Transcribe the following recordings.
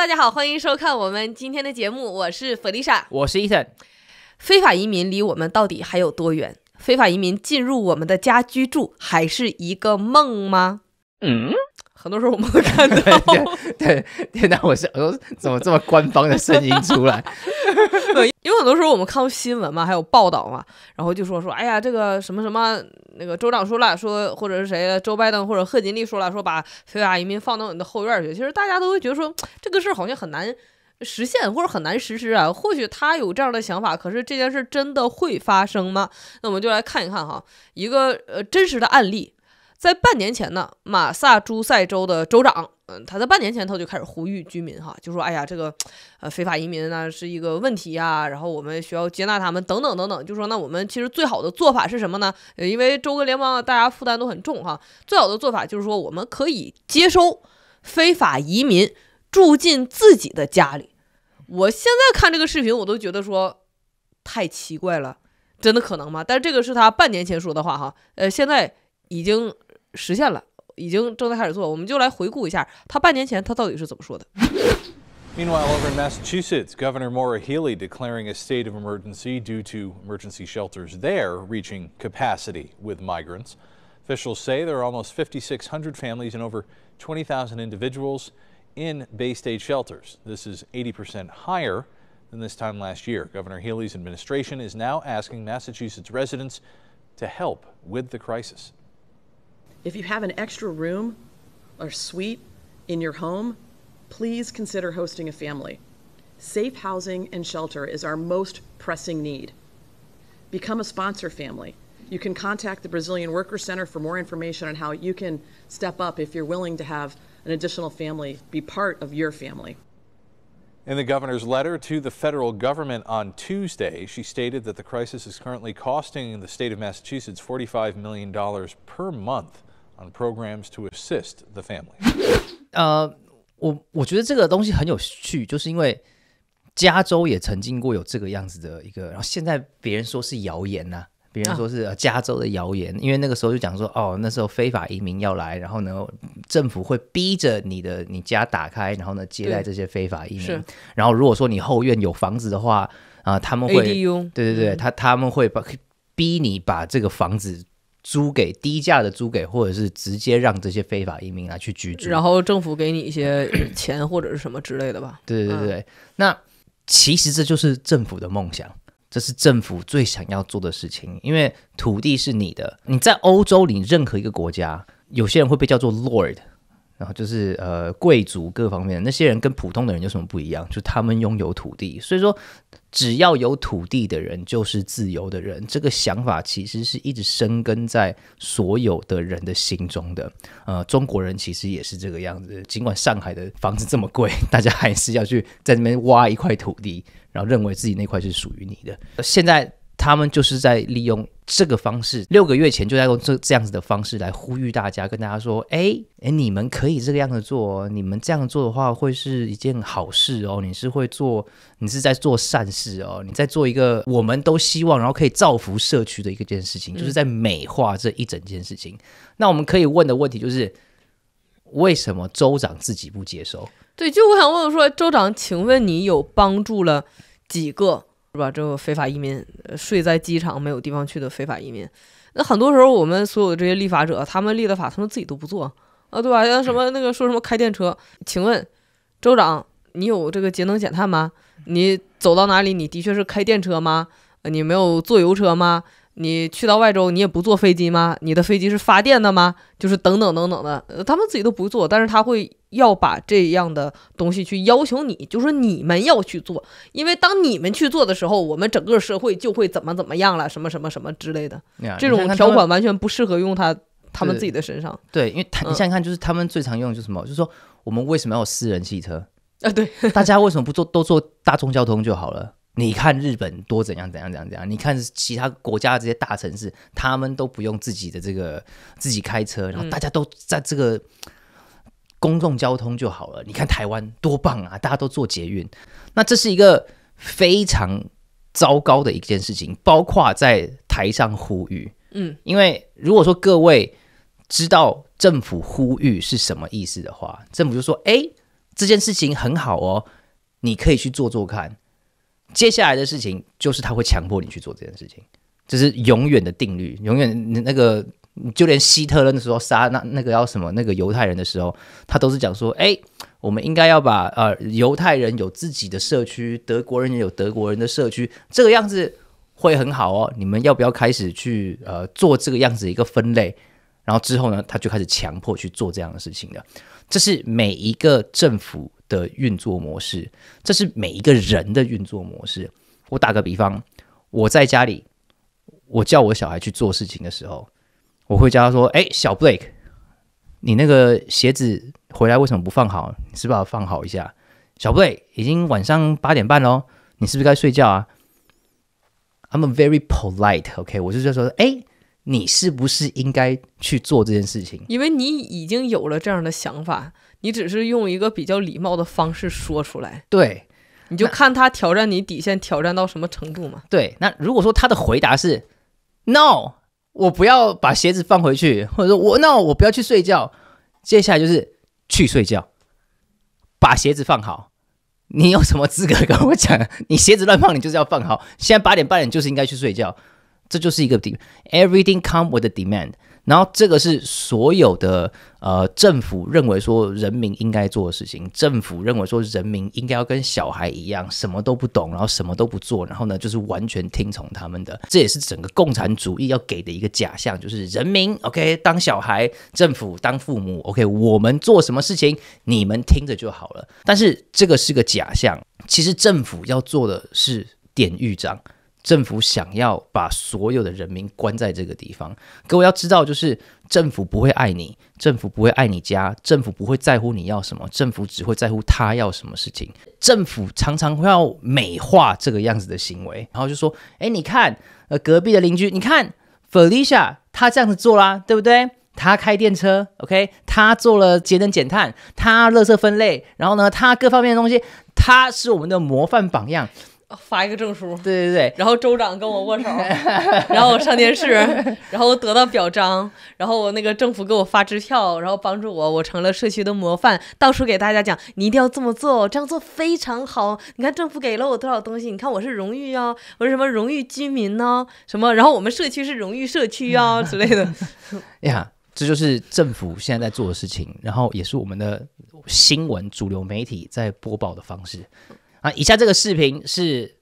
大家好，欢迎收看我们今天的节目，我是弗丽莎，我是伊森。非法移民离我们到底还有多远？非法移民进入我们的家居住还是一个梦吗？嗯。很多时候我们会看到，对，天哪，我是我说怎么这么官方的声音出来？对，因为很多时候我们看新闻嘛，还有报道嘛，然后就说说，哎呀，这个什么什么那个州长说了说，或者是谁，周拜登或者贺锦丽说了说，把非法移民放到你的后院去。其实大家都会觉得说这个事儿好像很难实现或者很难实施啊。或许他有这样的想法，可是这件事真的会发生吗？那我们就来看一看哈，一个呃真实的案例。在半年前呢，马萨诸塞州的州长，嗯，他在半年前他就开始呼吁居民，哈，就说，哎呀，这个，呃，非法移民呢是一个问题啊，然后我们需要接纳他们，等等等等，就说，那我们其实最好的做法是什么呢？呃，因为州跟联邦大家负担都很重，哈，最好的做法就是说，我们可以接收非法移民住进自己的家里。我现在看这个视频，我都觉得说太奇怪了，真的可能吗？但是这个是他半年前说的话，哈，呃，现在已经。实现了，已经正在开始做。我们就来回顾一下他半年前他到底是怎么说的。Meanwhile, over in Massachusetts, Governor Maura Healey declaring a state of emergency due to emergency shelters there reaching capacity with migrants. Officials say there are almost 5,600 families and over 20,000 individuals in Bay State shelters. This is 80% higher than this time last year. Governor Healey's administration is now asking Massachusetts residents to help with the crisis. If you have an extra room or suite in your home, please consider hosting a family. Safe housing and shelter is our most pressing need. Become a sponsor family. You can contact the Brazilian Worker Center for more information on how you can step up if you're willing to have an additional family be part of your family. In the governor's letter to the federal government on Tuesday, she stated that the crisis is currently costing the state of Massachusetts $45 million per month. programs to assist the family。呃，我我觉得这个东西很有趣，就是因为加州也曾经过有这个样子的一个，然后现在别人说是谣言呐，别人说是加州的谣言，因为那个时候就讲说，哦，那时候非法移民要来，然后呢，政府会逼着你的你家打开，然后呢接待这些非法移民，然后如果说你后院有房子的话，啊，他们会，对对对，他他们会把逼你把这个房子。租给低价的租给，或者是直接让这些非法移民来去居住，然后政府给你一些 钱或者是什么之类的吧。对对对对，那其实这就是政府的梦想，这是政府最想要做的事情，因为土地是你的。你在欧洲，你任何一个国家，有些人会被叫做 lord。然后就是呃，贵族各方面那些人跟普通的人有什么不一样？就他们拥有土地，所以说只要有土地的人就是自由的人。这个想法其实是一直生根在所有的人的心中的。呃，中国人其实也是这个样子，尽管上海的房子这么贵，大家还是要去在那边挖一块土地，然后认为自己那块是属于你的。现在。他们就是在利用这个方式，六个月前就在用这这样子的方式来呼吁大家，跟大家说：“哎哎，你们可以这个样子做，你们这样做的话会是一件好事哦，你是会做，你是在做善事哦，你在做一个我们都希望，然后可以造福社区的一个件事情，就是在美化这一整件事情。”那我们可以问的问题就是：为什么州长自己不接收？对，就我想问说，州长，请问你有帮助了几个？是吧？这非法移民睡在机场，没有地方去的非法移民。那很多时候，我们所有的这些立法者，他们立的法，他们自己都不做啊，对吧？像什么那个说什么开电车，请问州长，你有这个节能减碳吗？你走到哪里，你的确是开电车吗？你没有坐油车吗？你去到外州，你也不坐飞机吗？你的飞机是发电的吗？就是等等等等的，他们自己都不做，但是他会。要把这样的东西去要求你，就是你们要去做，因为当你们去做的时候，我们整个社会就会怎么怎么样了，什么什么什么之类的。这种条款完全不适合用他他们自己的身上。对，因为他你想想看，就是他们最常用就是什么，就是说我们为什么要有私人汽车？啊，对，大家为什么不坐都坐大众交通就好了？你看日本多怎样怎样怎样怎样？你看其他国家这些大城市，他们都不用自己的这个自己开车，然后大家都在这个。公共交通就好了，你看台湾多棒啊！大家都坐捷运，那这是一个非常糟糕的一件事情。包括在台上呼吁，嗯，因为如果说各位知道政府呼吁是什么意思的话，政府就说：“哎，这件事情很好哦，你可以去做做看。”接下来的事情就是他会强迫你去做这件事情，这是永远的定律，永远那个。就连希特勒的时候杀那那个要什么那个犹太人的时候，他都是讲说：哎，我们应该要把呃犹太人有自己的社区，德国人也有德国人的社区，这个样子会很好哦。你们要不要开始去呃做这个样子一个分类？然后之后呢，他就开始强迫去做这样的事情了。这是每一个政府的运作模式，这是每一个人的运作模式。我打个比方，我在家里，我叫我小孩去做事情的时候。我会教他说：“哎，小 Blake，你那个鞋子回来为什么不放好？你是不是要放好一下？小 Blake 已经晚上八点半喽，你是不是该睡觉啊？” I'm very polite. OK，我就是在说：“哎，你是不是应该去做这件事情？因为你已经有了这样的想法，你只是用一个比较礼貌的方式说出来。”对，你就看他挑战你底线挑战到什么程度嘛。对，那如果说他的回答是 “no”。我不要把鞋子放回去，或者说我那我不要去睡觉。接下来就是去睡觉，把鞋子放好。你有什么资格跟我讲？你鞋子乱放，你就是要放好。现在八点半，你就是应该去睡觉。这就是一个 demand。然后这个是所有的呃政府认为说人民应该做的事情，政府认为说人民应该要跟小孩一样什么都不懂，然后什么都不做，然后呢就是完全听从他们的。这也是整个共产主义要给的一个假象，就是人民 OK 当小孩，政府当父母 OK，我们做什么事情你们听着就好了。但是这个是个假象，其实政府要做的是典狱长。政府想要把所有的人民关在这个地方，各位要知道，就是政府不会爱你，政府不会爱你家，政府不会在乎你要什么，政府只会在乎他要什么事情。政府常常会要美化这个样子的行为，然后就说：“哎，你看，呃，隔壁的邻居，你看，Felicia，他这样子做啦，对不对？他开电车，OK，他做了节能减碳，他垃圾分类，然后呢，他各方面的东西，他是我们的模范榜样。”发一个证书，对对对，然后州长跟我握手，然后我上电视，然后我得到表彰，然后我那个政府给我发支票，然后帮助我，我成了社区的模范，到处给大家讲，你一定要这么做，这样做非常好。你看政府给了我多少东西，你看我是荣誉哦，我是什么荣誉居民呢？什么？然后我们社区是荣誉社区啊 之类的。呀，这就是政府现在在做的事情，然后也是我们的新闻主流媒体在播报的方式。啊，以下这个视频是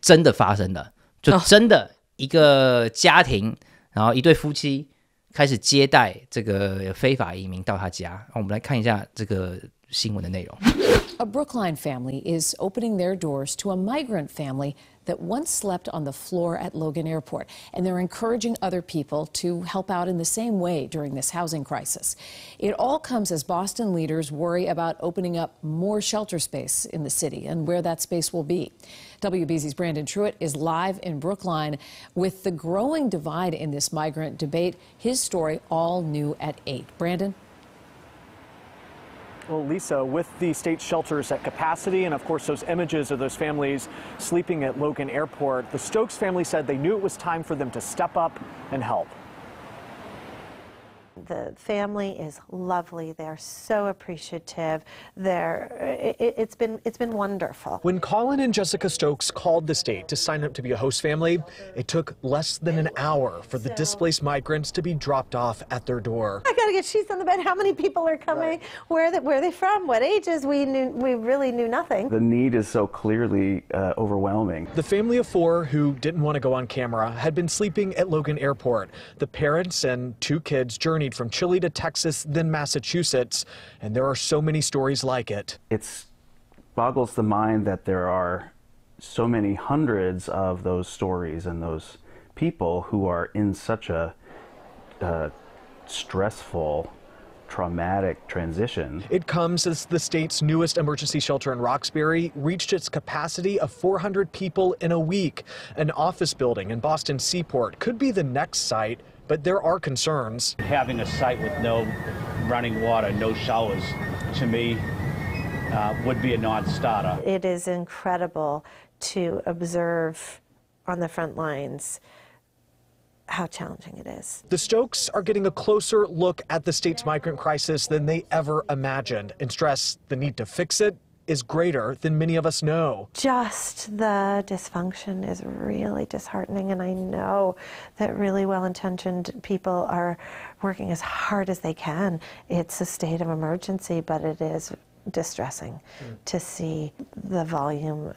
真的发生的，就真的一个家庭，然后一对夫妻开始接待这个非法移民到他家，我们来看一下这个。新闻的内容。A Brookline family is opening their doors to a migrant family that once slept on the floor at Logan Airport, and they're encouraging other people to help out in the same way during this housing crisis. It all comes as Boston leaders worry about opening up more shelter space in the city and where that space will be. WBZ's Brandon Truitt is live in Brookline with the growing divide in this migrant debate. His story all new at 8. Brandon? Well, Lisa, with the state shelters at capacity and, of course, those images of those families sleeping at Logan Airport, the Stokes family said they knew it was time for them to step up and help the family is lovely. They're so appreciative. They're, it, has been, it's been wonderful. When Colin and Jessica Stokes called the state to sign up to be a host family, it took less than an hour for the so, displaced migrants to be dropped off at their door. I gotta get sheets on the bed. How many people are coming? Right. Where, where are they from? What ages? We, knew, we really knew nothing. The need is so clearly uh, overwhelming. The family of four who didn't want to go on camera had been sleeping at Logan Airport. The parents and two kids journeyed from Chile to Texas, then Massachusetts. And there are so many stories like it. It boggles the mind that there are so many hundreds of those stories and those people who are in such a uh, stressful traumatic transition. It comes as the state's newest emergency shelter in Roxbury reached its capacity of 400 people in a week. An office building in Boston Seaport could be the next site but there are concerns. Having a site with no running water, no showers, to me, uh, would be a non-starter. It is incredible to observe on the front lines how challenging it is. The Stokes are getting a closer look at the state's migrant crisis than they ever imagined and stress the need to fix it is greater than many of us know. Just the dysfunction is really disheartening, and I know that really well intentioned people are working as hard as they can. It's a state of emergency, but it is distressing mm. to see the volume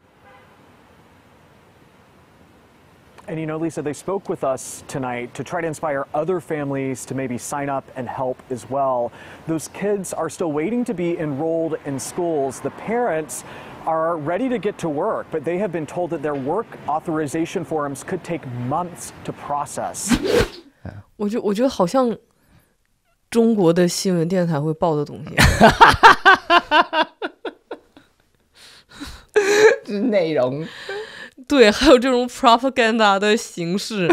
And you know, Lisa, they spoke with us tonight to try to inspire other families to maybe sign up and help as well. Those kids are still waiting to be enrolled in schools. The parents are ready to get to work, but they have been told that their work authorization forms could take months to process. 我觉我觉得好像中国的新闻电台会报的东西，内容。对，还有这种 propaganda 的形式，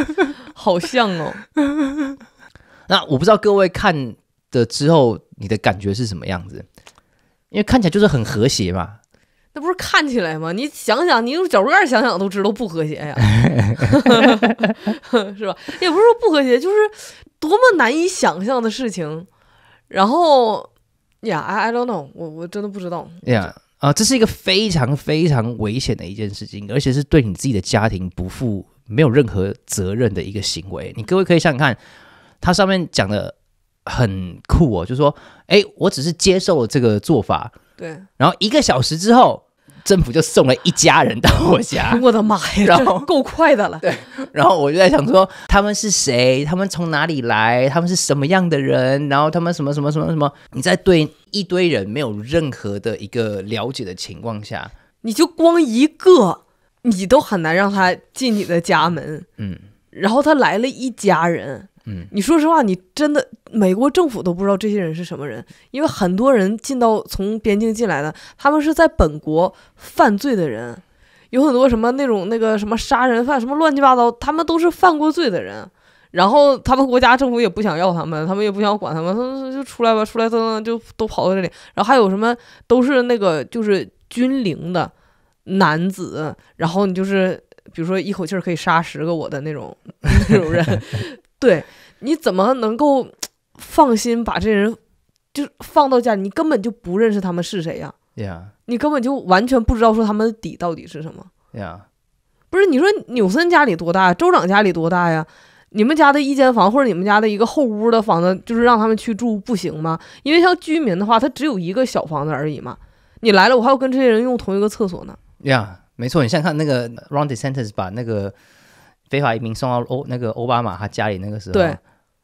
好像哦。那我不知道各位看的之后，你的感觉是什么样子？因为看起来就是很和谐嘛。那不是看起来吗？你想想，你用脚趾想想都知道不和谐呀，是吧？也不是说不和谐，就是多么难以想象的事情。然后，呀，I I don't know，我我真的不知道。Yeah. 啊，这是一个非常非常危险的一件事情，而且是对你自己的家庭不负没有任何责任的一个行为。你各位可以想想看，他上面讲的很酷哦，就说，哎，我只是接受了这个做法，对，然后一个小时之后。政府就送了一家人到我家，我的妈呀，然后够快的了。对，然后我就在想说，他们是谁？他们从哪里来？他们是什么样的人？然后他们什么什么什么什么？你在对一堆人没有任何的一个了解的情况下，你就光一个，你都很难让他进你的家门。嗯，然后他来了一家人。你说实话，你真的美国政府都不知道这些人是什么人，因为很多人进到从边境进来的，他们是在本国犯罪的人，有很多什么那种那个什么杀人犯，什么乱七八糟，他们都是犯过罪的人，然后他们国家政府也不想要他们，他们也不想管他们，他们就出来吧，出来噔噔就都跑到这里，然后还有什么都是那个就是军龄的男子，然后你就是比如说一口气可以杀十个我的那种那种人。对，你怎么能够放心把这人就放到家里？你根本就不认识他们是谁呀！呀，你根本就完全不知道说他们的底到底是什么。呀，不是你说纽森家里多大？呀？州长家里多大呀？你们家的一间房或者你们家的一个后屋的房子，就是让他们去住不行吗？因为像居民的话，他只有一个小房子而已嘛。你来了，我还要跟这些人用同一个厕所呢。呀，没错，你现在看那个 r o n d e s a n t e n c 把那个。非法移民送到欧那个奥巴马他家里那个时候，对，然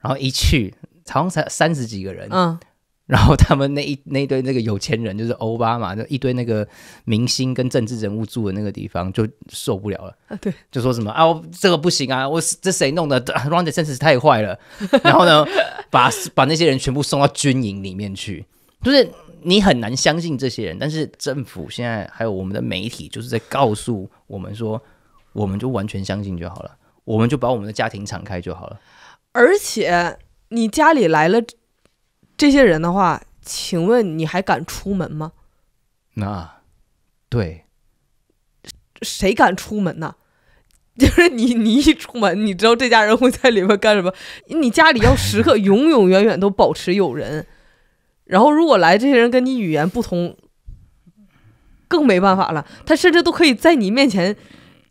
后一去好像才三十几个人，嗯，然后他们那一那堆那个有钱人，就是奥巴马那一堆那个明星跟政治人物住的那个地方就受不了了，啊，对，就说什么啊，这个不行啊，我这谁弄的？Ronda 真是太坏了。然后呢，把把那些人全部送到军营里面去，就是你很难相信这些人，但是政府现在还有我们的媒体就是在告诉我们说。我们就完全相信就好了，我们就把我们的家庭敞开就好了。而且你家里来了这些人的话，请问你还敢出门吗？那对，谁敢出门呢？就是你，你一出门，你知道这家人会在里面干什么？你家里要时刻 永永远远都保持有人。然后，如果来这些人跟你语言不通，更没办法了。他甚至都可以在你面前。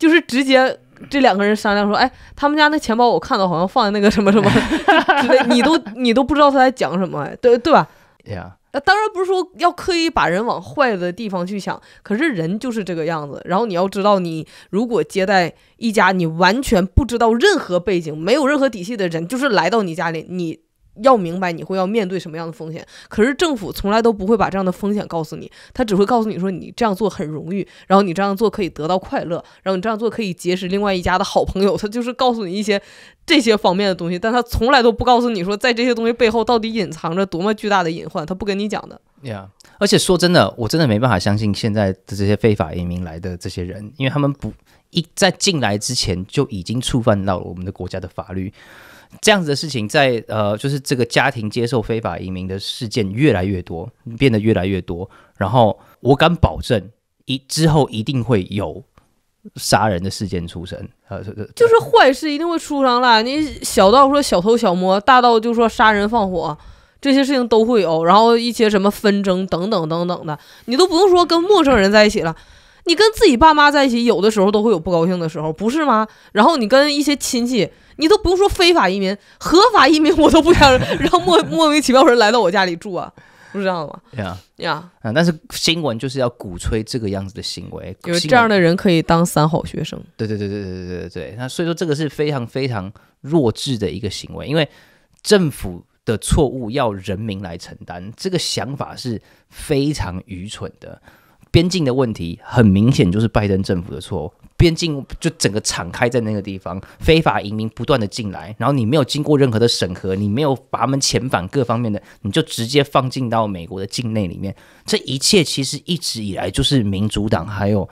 就是直接这两个人商量说，哎，他们家那钱包我看到好像放在那个什么什么，之类，你都你都不知道他在讲什么，对对吧？那当然不是说要刻意把人往坏的地方去想，可是人就是这个样子。然后你要知道，你如果接待一家你完全不知道任何背景、没有任何底细的人，就是来到你家里，你。要明白你会要面对什么样的风险，可是政府从来都不会把这样的风险告诉你，他只会告诉你说你这样做很容易，然后你这样做可以得到快乐，然后你这样做可以结识另外一家的好朋友，他就是告诉你一些这些方面的东西，但他从来都不告诉你说在这些东西背后到底隐藏着多么巨大的隐患，他不跟你讲的。yeah，而且说真的，我真的没办法相信现在的这些非法移民来的这些人，因为他们不一在进来之前就已经触犯到了我们的国家的法律。这样子的事情，在呃，就是这个家庭接受非法移民的事件越来越多，变得越来越多。然后我敢保证，一之后一定会有杀人的事件出生。呃，就是坏事一定会出上啦。你小到说小偷小摸，大到就说杀人放火，这些事情都会有。然后一些什么纷争等等等等的，你都不用说跟陌生人在一起了。你跟自己爸妈在一起，有的时候都会有不高兴的时候，不是吗？然后你跟一些亲戚，你都不用说非法移民、合法移民，我都不想 让莫莫名其妙人来到我家里住啊，不是这样吗？呀呀，呀，但是新闻就是要鼓吹这个样子的行为，有这样的人可以当三好学生，对对对对对对对对。那所以说这个是非常非常弱智的一个行为，因为政府的错误要人民来承担，这个想法是非常愚蠢的。边境的问题很明显就是拜登政府的错，边境就整个敞开在那个地方，非法移民不断的进来，然后你没有经过任何的审核，你没有把他们遣返各方面的，你就直接放进到美国的境内里面。这一切其实一直以来就是民主党还有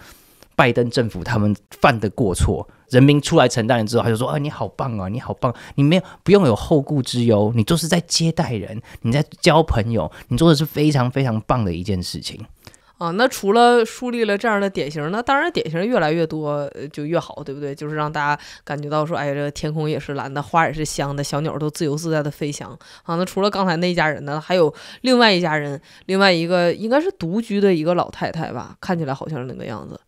拜登政府他们犯的过错，人民出来承担了之后，他就说：“啊，你好棒啊，你好棒，你没有不用有后顾之忧，你就是在接待人，你在交朋友，你做的是非常非常棒的一件事情。”啊，那除了树立了这样的典型，那当然典型越来越多就越好，对不对？就是让大家感觉到说，哎，这天空也是蓝的，花也是香的，小鸟都自由自在的飞翔。啊，那除了刚才那一家人呢，还有另外一家人，另外一个应该是独居的一个老太太吧，看起来好像是那个样子，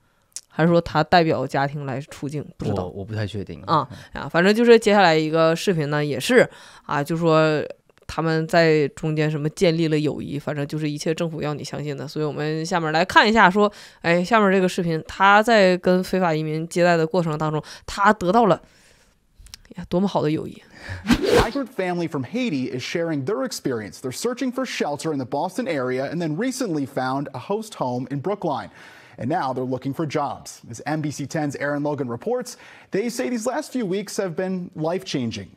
还是说她代表家庭来出镜？不知道，我不太确定啊啊，反正就是接下来一个视频呢，也是啊，就说。他们在中间什么建立了友谊，反正就是一切政府要你相信的。所以，我们下面来看一下，说，哎，下面这个视频，他在跟非法移民接待的过程当中，他得到了呀，多么好的友谊。A family from Haiti is sharing their experience. They're searching for shelter in the Boston area and then recently found a host home in Brookline. And now they're looking for jobs, as NBC 10's a a r o n Logan reports. They say these last few weeks have been life-changing.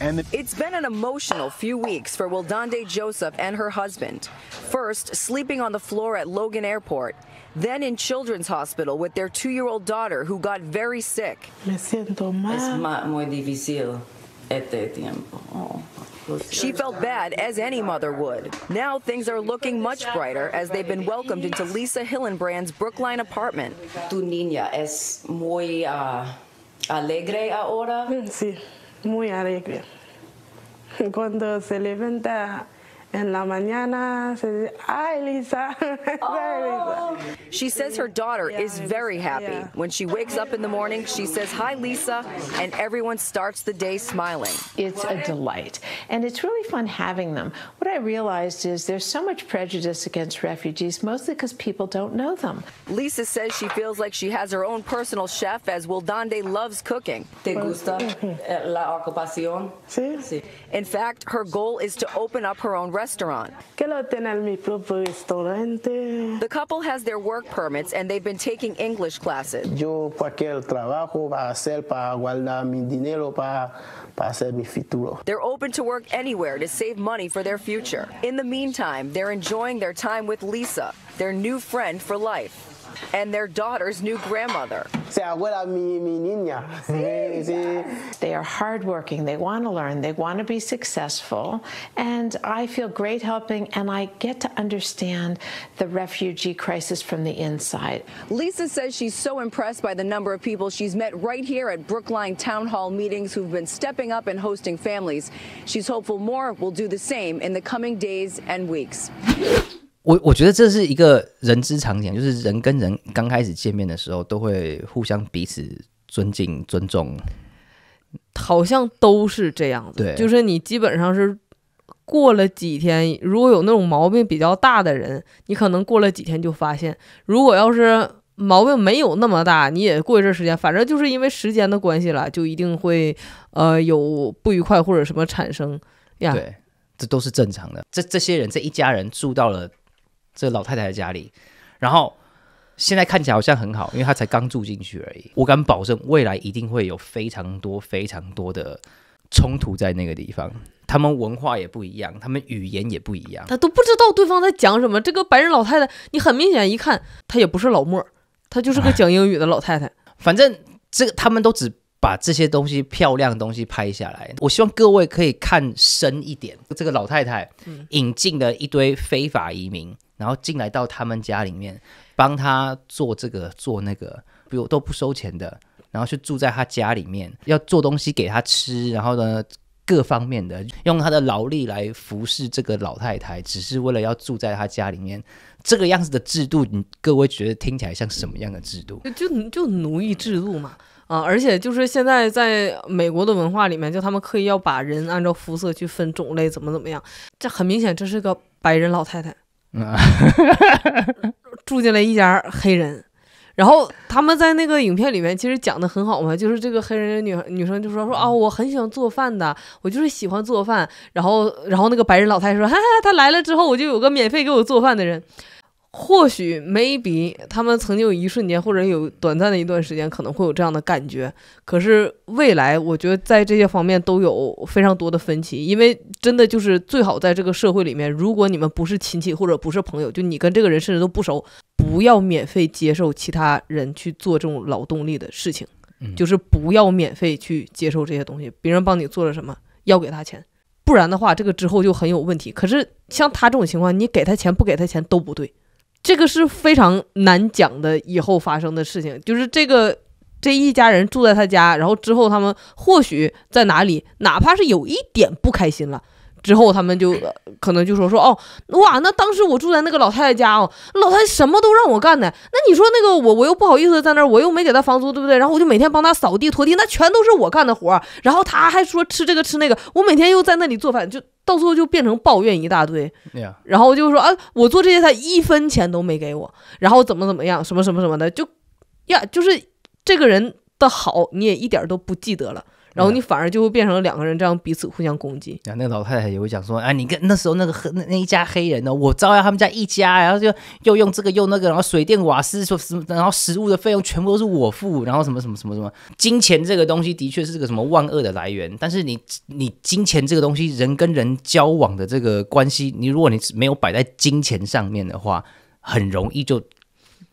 And it's been an emotional few weeks for Wildande Joseph and her husband. First, sleeping on the floor at Logan Airport, then in Children's Hospital with their two year old daughter who got very sick. Me siento mal. Es muy difícil este tiempo. Oh. She felt bad, as any mother would. Now things are looking much brighter as they've been welcomed into Lisa Hillenbrand's Brookline apartment. Tu niña es muy uh, alegre ahora. Sí. muy alegre. Cuando se levanta en la mañana se dice, ay, Lisa. Oh. she says her daughter yeah, is very happy. Yeah. When she wakes up in the morning, she says, hi, Lisa, and everyone starts the day smiling. It's a delight, and it's really fun having them. What I realized is there's so much prejudice against refugees, mostly because people don't know them. Lisa says she feels like she has her own personal chef, as Wildande loves cooking. ¿Te gusta la ocupación? Sí. In fact, her goal is to open up her own restaurant restaurant. The couple has their work permits and they've been taking English classes. They're open to work anywhere to save money for their future. In the meantime, they're enjoying their time with Lisa, their new friend for life and their daughter's new grandmother. They are hardworking, they want to learn, they want to be successful, and I feel great helping, and I get to understand the refugee crisis from the inside. Lisa says she's so impressed by the number of people she's met right here at Brookline Town Hall meetings who've been stepping up and hosting families. She's hopeful more will do the same in the coming days and weeks. 我我觉得这是一个人之常情，就是人跟人刚开始见面的时候，都会互相彼此尊敬尊重，好像都是这样子。对，就是你基本上是过了几天，如果有那种毛病比较大的人，你可能过了几天就发现；如果要是毛病没有那么大，你也过一阵时间，反正就是因为时间的关系了，就一定会呃有不愉快或者什么产生呀。对，这都是正常的。这这些人这一家人住到了。这个老太太的家里，然后现在看起来好像很好，因为她才刚住进去而已。我敢保证，未来一定会有非常多、非常多的冲突在那个地方。他们文化也不一样，他们语言也不一样，他都不知道对方在讲什么。这个白人老太太，你很明显一看，她也不是老莫，她就是个讲英语的老太太。反正这个他们都只把这些东西漂亮的东西拍下来。我希望各位可以看深一点，这个老太太引进的一堆非法移民。然后进来到他们家里面帮他做这个做那个，比如都不收钱的，然后去住在他家里面，要做东西给他吃，然后呢各方面的用他的劳力来服侍这个老太太，只是为了要住在他家里面。这个样子的制度，你各位觉得听起来像什么样的制度？就就奴役制度嘛，啊！而且就是现在在美国的文化里面，就他们刻意要把人按照肤色去分种类，怎么怎么样？这很明显，这是个白人老太太。住进来一家黑人，然后他们在那个影片里面其实讲的很好嘛，就是这个黑人女女生就说说啊，我很喜欢做饭的，我就是喜欢做饭。然后，然后那个白人老太太说，她来了之后，我就有个免费给我做饭的人。或许 maybe 他们曾经有一瞬间，或者有短暂的一段时间，可能会有这样的感觉。可是未来，我觉得在这些方面都有非常多的分歧。因为真的就是最好在这个社会里面，如果你们不是亲戚或者不是朋友，就你跟这个人甚至都不熟，不要免费接受其他人去做这种劳动力的事情，就是不要免费去接受这些东西。别人帮你做了什么，要给他钱，不然的话，这个之后就很有问题。可是像他这种情况，你给他钱不给他钱都不对。这个是非常难讲的，以后发生的事情，就是这个这一家人住在他家，然后之后他们或许在哪里，哪怕是有一点不开心了。之后他们就可能就说说哦哇那当时我住在那个老太太家哦，老太太什么都让我干的。那你说那个我我又不好意思在那儿，我又没给她房租，对不对？然后我就每天帮她扫地拖地，那全都是我干的活儿。然后她还说吃这个吃那个，我每天又在那里做饭，就到最后就变成抱怨一大堆。然后就说啊，我做这些她一分钱都没给我，然后怎么怎么样，什么什么什么的，就呀，就是这个人的好你也一点都不记得了。然后你反而就会变成了两个人这样彼此互相攻击。那那个老太太也会讲说：“哎，你跟那时候那个黑那一家黑人呢，我招压他们家一家，然后就又用这个用那个，然后水电瓦斯，说，然后食物的费用全部都是我付，然后什么什么什么什么。金钱这个东西的确是个什么万恶的来源，但是你你金钱这个东西，人跟人交往的这个关系，你如果你没有摆在金钱上面的话，很容易就。”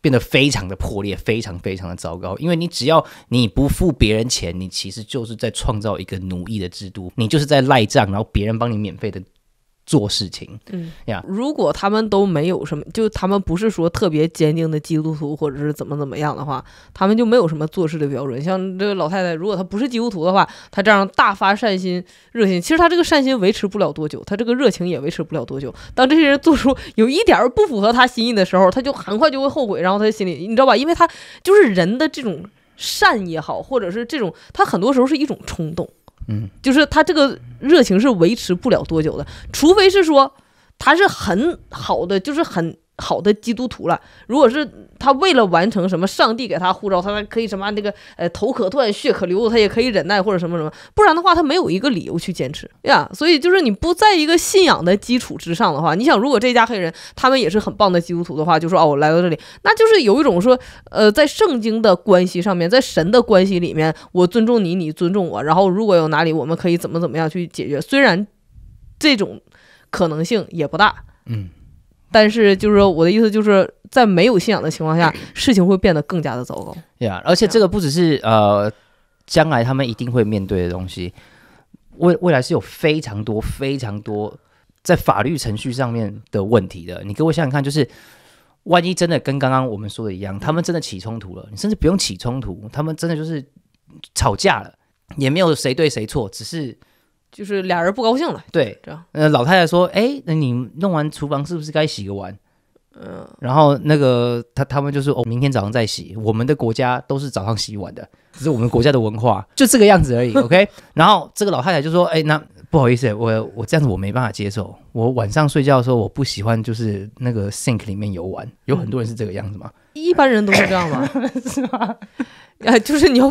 变得非常的破裂，非常非常的糟糕。因为你只要你不付别人钱，你其实就是在创造一个奴役的制度，你就是在赖账，然后别人帮你免费的。做事情，嗯，呀，如果他们都没有什么，就他们不是说特别坚定的基督徒，或者是怎么怎么样的话，他们就没有什么做事的标准。像这个老太太，如果她不是基督徒的话，她这样大发善心、热心，其实她这个善心维持不了多久，她这个热情也维持不了多久。当这些人做出有一点不符合她心意的时候，她就很快就会后悔。然后她心里，你知道吧？因为她就是人的这种善也好，或者是这种，她很多时候是一种冲动。嗯，就是他这个热情是维持不了多久的，除非是说他是很好的，就是很。好的基督徒了，如果是他为了完成什么上帝给他护照，他可以什么那个呃头可断血可流，他也可以忍耐或者什么什么，不然的话他没有一个理由去坚持呀。所以就是你不在一个信仰的基础之上的话，你想如果这家黑人他们也是很棒的基督徒的话，就说哦我来到这里，那就是有一种说呃在圣经的关系上面，在神的关系里面，我尊重你，你尊重我，然后如果有哪里我们可以怎么怎么样去解决，虽然这种可能性也不大，嗯。但是，就是说，我的意思就是在没有信仰的情况下，事情会变得更加的糟糕。呀，而且这个不只是呃，将来他们一定会面对的东西。未未来是有非常多非常多在法律程序上面的问题的。你给我想想看，就是万一真的跟刚刚我们说的一样，他们真的起冲突了，你甚至不用起冲突，他们真的就是吵架了，也没有谁对谁错，只是。就是俩人不高兴了。对，这样。呃，老太太说：“哎，那你弄完厨房是不是该洗个碗？”嗯。然后那个他他们就是，哦，明天早上再洗。我们的国家都是早上洗碗的，只是我们国家的文化就这个样子而已。OK。然后这个老太太就说：“哎，那不好意思，我我这样子我没办法接受。我晚上睡觉的时候我不喜欢就是那个 sink 里面有碗，有很多人是这个样子嘛，一般人都是这样吗？是吗？呃，就是你要。”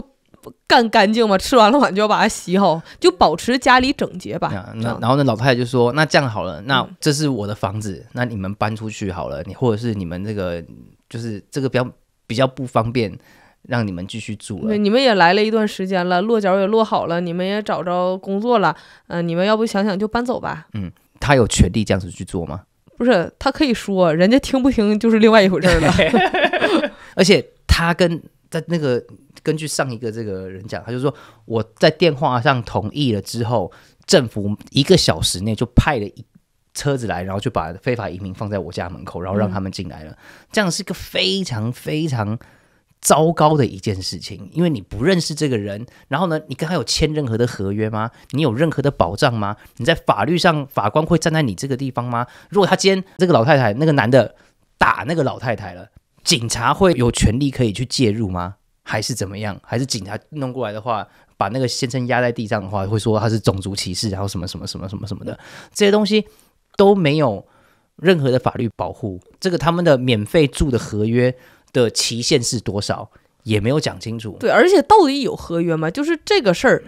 干干净嘛，吃完了碗就要把它洗好，就保持家里整洁吧。那然后呢，老太太就说：“那这样好了，那这是我的房子，那你们搬出去好了。你或者是你们这个，就是这个比较比较不方便，让你们继续住了。你们也来了一段时间了，落脚也落好了，你们也找着工作了。嗯，你们要不想想就搬走吧。嗯，他有权利这样子去做吗？不是，他可以说，人家听不听就是另外一回事了。而且他跟。在那个根据上一个这个人讲，他就说我在电话上同意了之后，政府一个小时内就派了一车子来，然后就把非法移民放在我家门口，然后让他们进来了。这样是一个非常非常糟糕的一件事情，因为你不认识这个人，然后呢，你跟他有签任何的合约吗？你有任何的保障吗？你在法律上，法官会站在你这个地方吗？如果他今天这个老太太，那个男的打那个老太太了。警察会有权利可以去介入吗？还是怎么样？还是警察弄过来的话，把那个先生压在地上的话，会说他是种族歧视，然后什么什么什么什么什么的，这些东西都没有任何的法律保护。这个他们的免费住的合约的期限是多少？也没有讲清楚。对，而且到底有合约吗？就是这个事儿，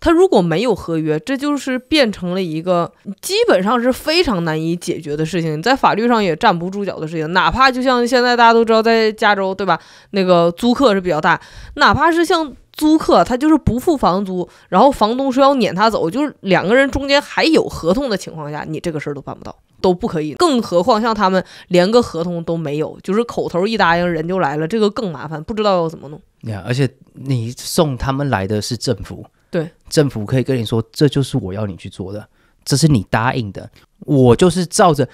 他 如果没有合约，这就是变成了一个基本上是非常难以解决的事情，你在法律上也站不住脚的事情。哪怕就像现在大家都知道，在加州，对吧？那个租客是比较大，哪怕是像。租客他就是不付房租，然后房东说要撵他走，就是两个人中间还有合同的情况下，你这个事儿都办不到，都不可以。更何况像他们连个合同都没有，就是口头一答应人就来了，这个更麻烦，不知道要怎么弄。你看，而且你送他们来的是政府，对，政府可以跟你说，这就是我要你去做的，这是你答应的，我就是照着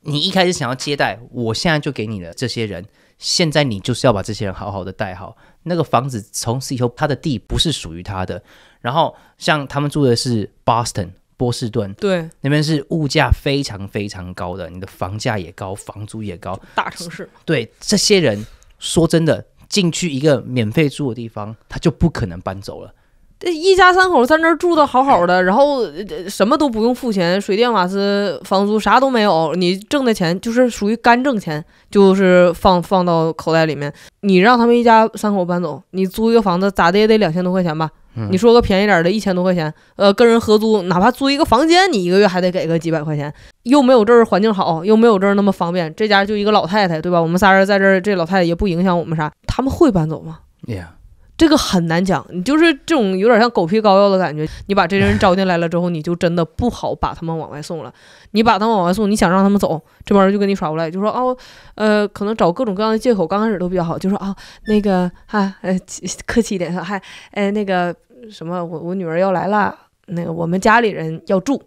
你一开始想要接待，我现在就给你的这些人。现在你就是要把这些人好好的带好。那个房子从此以后，他的地不是属于他的。然后，像他们住的是 Boston 波士顿，对，那边是物价非常非常高的，你的房价也高，房租也高。大城市。对这些人，说真的，进去一个免费住的地方，他就不可能搬走了。一家三口在那儿住的好好的，然后什么都不用付钱，水电瓦斯、房租啥都没有，你挣的钱就是属于干挣钱，就是放放到口袋里面。你让他们一家三口搬走，你租一个房子，咋的也得两千多块钱吧？你说个便宜点的，一千多块钱，呃，跟人合租，哪怕租一个房间，你一个月还得给个几百块钱。又没有这儿环境好，又没有这儿那么方便。这家就一个老太太，对吧？我们仨人在这儿，这老太太也不影响我们啥。他们会搬走吗？Yeah。这个很难讲，你就是这种有点像狗皮膏药的感觉。你把这些人招进来了之后，你就真的不好把他们往外送了。你把他们往外送，你想让他们走，这帮人就跟你耍无赖，就说哦，呃，可能找各种各样的借口。刚开始都比较好，就说啊，那个哈，呃，客气一点，还哎，那个什么，我我女儿要来了，那个我们家里人要住。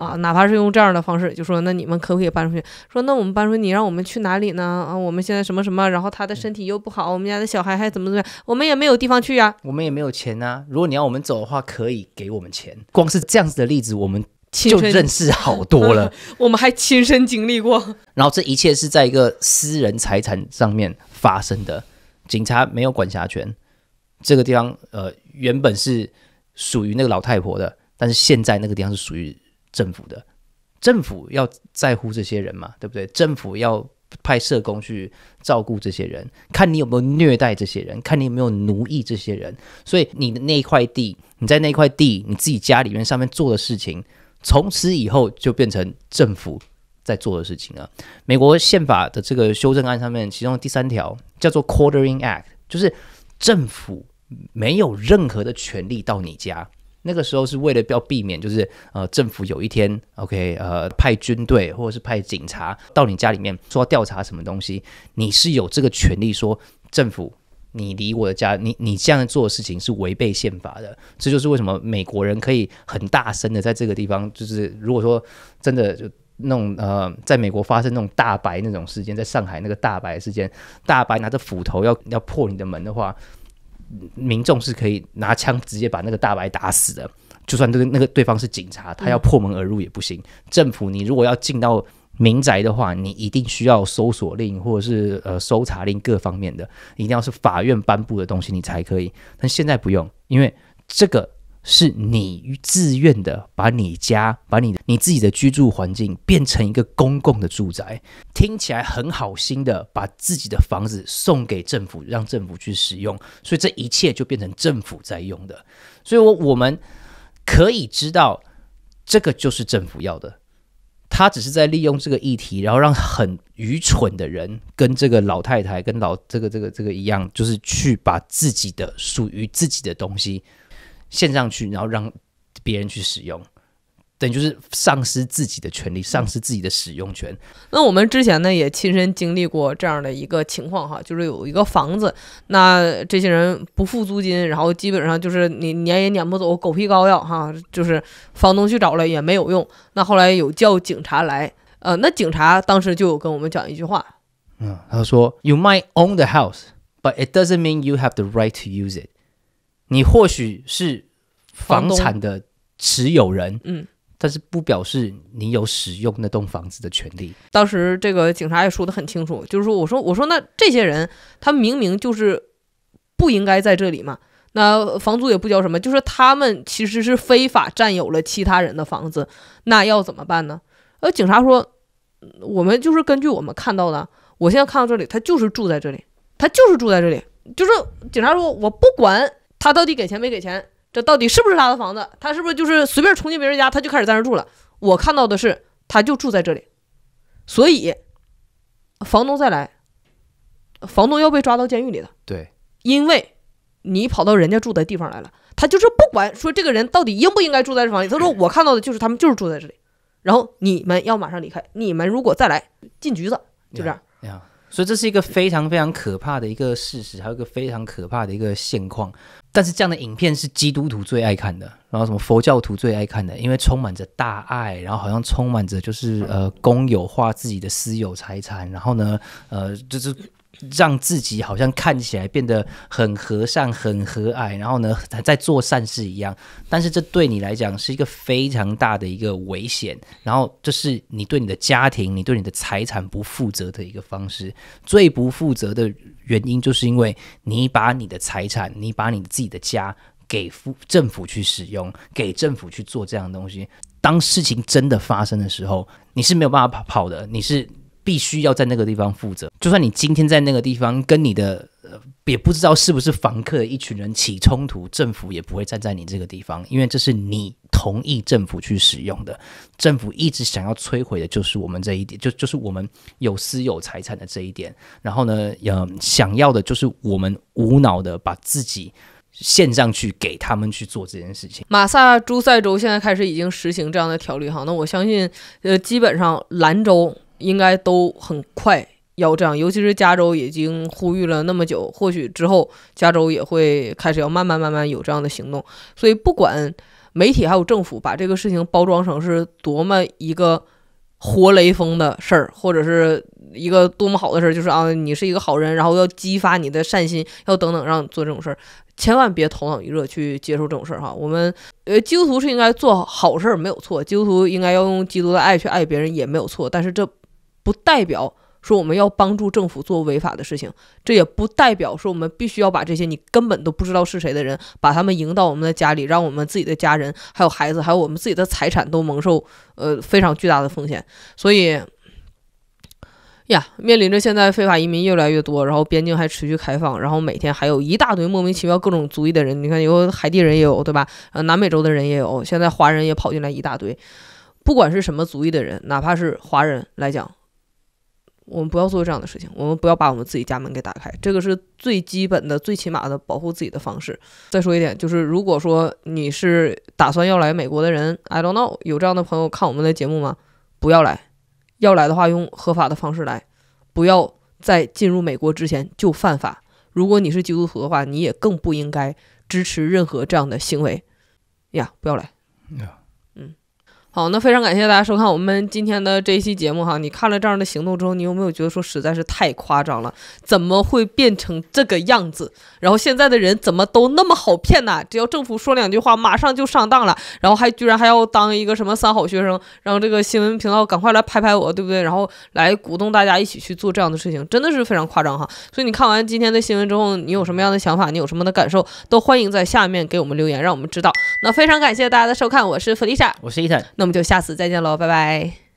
啊，哪怕是用这样的方式，就说那你们可不可以搬出去？说那我们搬出去，你让我们去哪里呢？啊，我们现在什么什么，然后他的身体又不好，我们家的小孩还怎么怎么，样，我们也没有地方去啊，我们也没有钱啊。如果你要我们走的话，可以给我们钱。光是这样子的例子，我们就认识好多了。我们还亲身经历过。然后这一切是在一个私人财产上面发生的，警察没有管辖权。这个地方呃，原本是属于那个老太婆的，但是现在那个地方是属于。政府的政府要在乎这些人嘛，对不对？政府要派社工去照顾这些人，看你有没有虐待这些人，看你有没有奴役这些人。所以你的那块地，你在那块地你自己家里面上面做的事情，从此以后就变成政府在做的事情了。美国宪法的这个修正案上面，其中第三条叫做 Quartering Act，就是政府没有任何的权利到你家。那个时候是为了要避免，就是呃，政府有一天，OK，呃，派军队或者是派警察到你家里面说调查什么东西，你是有这个权利说，政府你离我的家，你你这样做的事情是违背宪法的。这就是为什么美国人可以很大声的在这个地方，就是如果说真的就那种呃，在美国发生那种大白那种事件，在上海那个大白事件，大白拿着斧头要要破你的门的话。民众是可以拿枪直接把那个大白打死的，就算那个那个对方是警察，他要破门而入也不行。政府，你如果要进到民宅的话，你一定需要搜索令或者是呃搜查令各方面的，一定要是法院颁布的东西，你才可以。但现在不用，因为这个。是你自愿的，把你家、把你你自己的居住环境变成一个公共的住宅，听起来很好心的，把自己的房子送给政府，让政府去使用，所以这一切就变成政府在用的。所以，我我们可以知道，这个就是政府要的。他只是在利用这个议题，然后让很愚蠢的人跟这个老太太、跟老这个、这个、这个一样，就是去把自己的属于自己的东西。线上去，然后让别人去使用，等于就是丧失自己的权利，丧失自己的使用权。那我们之前呢也亲身经历过这样的一个情况哈，就是有一个房子，那这些人不付租金，然后基本上就是你撵也撵不走，狗皮膏药哈，就是房东去找了也没有用。那后来有叫警察来，呃，那警察当时就有跟我们讲一句话，嗯，他说 “You might own the house, but it doesn't mean you have the right to use it.” 你或许是房产的持有人，嗯，但是不表示你有使用那栋房子的权利。当时这个警察也说的很清楚，就是说，我说，我说，那这些人他明明就是不应该在这里嘛，那房租也不交什么，就是他们其实是非法占有了其他人的房子，那要怎么办呢？呃，警察说，我们就是根据我们看到的，我现在看到这里，他就是住在这里，他就是住在这里，就是警察说，我不管。他到底给钱没给钱？这到底是不是他的房子？他是不是就是随便冲进别人家，他就开始在那住了？我看到的是，他就住在这里。所以，房东再来，房东要被抓到监狱里了。对，因为你跑到人家住的地方来了，他就是不管说这个人到底应不应该住在这房里。他说我看到的就是他们就是住在这里，然后你们要马上离开。你们如果再来进局子，就这样。所以这是一个非常非常可怕的一个事实，还有一个非常可怕的一个现况。但是这样的影片是基督徒最爱看的，然后什么佛教徒最爱看的，因为充满着大爱，然后好像充满着就是呃公有化自己的私有财产，然后呢呃就是。让自己好像看起来变得很和善、很和蔼，然后呢，在做善事一样。但是这对你来讲是一个非常大的一个危险，然后这是你对你的家庭、你对你的财产不负责的一个方式。最不负责的原因，就是因为你把你的财产、你把你自己的家给政府去使用，给政府去做这样的东西。当事情真的发生的时候，你是没有办法跑跑的，你是。必须要在那个地方负责，就算你今天在那个地方跟你的也不知道是不是房客的一群人起冲突，政府也不会站在你这个地方，因为这是你同意政府去使用的。政府一直想要摧毁的就是我们这一点，就就是我们有私有财产的这一点。然后呢，呃，想要的就是我们无脑的把自己献上去给他们去做这件事情。马萨诸塞州现在开始已经实行这样的条例，哈，那我相信，呃，基本上兰州。应该都很快要这样，尤其是加州已经呼吁了那么久，或许之后加州也会开始要慢慢慢慢有这样的行动。所以不管媒体还有政府把这个事情包装成是多么一个活雷锋的事儿，或者是一个多么好的事儿，就是啊，你是一个好人，然后要激发你的善心，要等等让你做这种事儿，千万别头脑一热去接受这种事儿哈。我们呃，基督徒是应该做好事儿没有错，基督徒应该要用基督的爱去爱别人也没有错，但是这。不代表说我们要帮助政府做违法的事情，这也不代表说我们必须要把这些你根本都不知道是谁的人，把他们迎到我们的家里，让我们自己的家人、还有孩子、还有我们自己的财产都蒙受呃非常巨大的风险。所以呀，面临着现在非法移民越来越多，然后边境还持续开放，然后每天还有一大堆莫名其妙各种族裔的人，你看有海地人也有，对吧？呃，南美洲的人也有，现在华人也跑进来一大堆，不管是什么族裔的人，哪怕是华人来讲。我们不要做这样的事情，我们不要把我们自己家门给打开，这个是最基本的、最起码的保护自己的方式。再说一点，就是如果说你是打算要来美国的人，I don't know，有这样的朋友看我们的节目吗？不要来，要来的话用合法的方式来，不要在进入美国之前就犯法。如果你是基督徒的话，你也更不应该支持任何这样的行为。呀，不要来。好，那非常感谢大家收看我们今天的这一期节目哈。你看了这样的行动之后，你有没有觉得说实在是太夸张了？怎么会变成这个样子？然后现在的人怎么都那么好骗呢？只要政府说两句话，马上就上当了。然后还居然还要当一个什么三好学生，让这个新闻频道赶快来拍拍我，对不对？然后来鼓动大家一起去做这样的事情，真的是非常夸张哈。所以你看完今天的新闻之后，你有什么样的想法？你有什么的感受？都欢迎在下面给我们留言，让我们知道。那非常感谢大家的收看，我是弗丽莎，我是伊 t 那我们就下次再见喽，拜拜。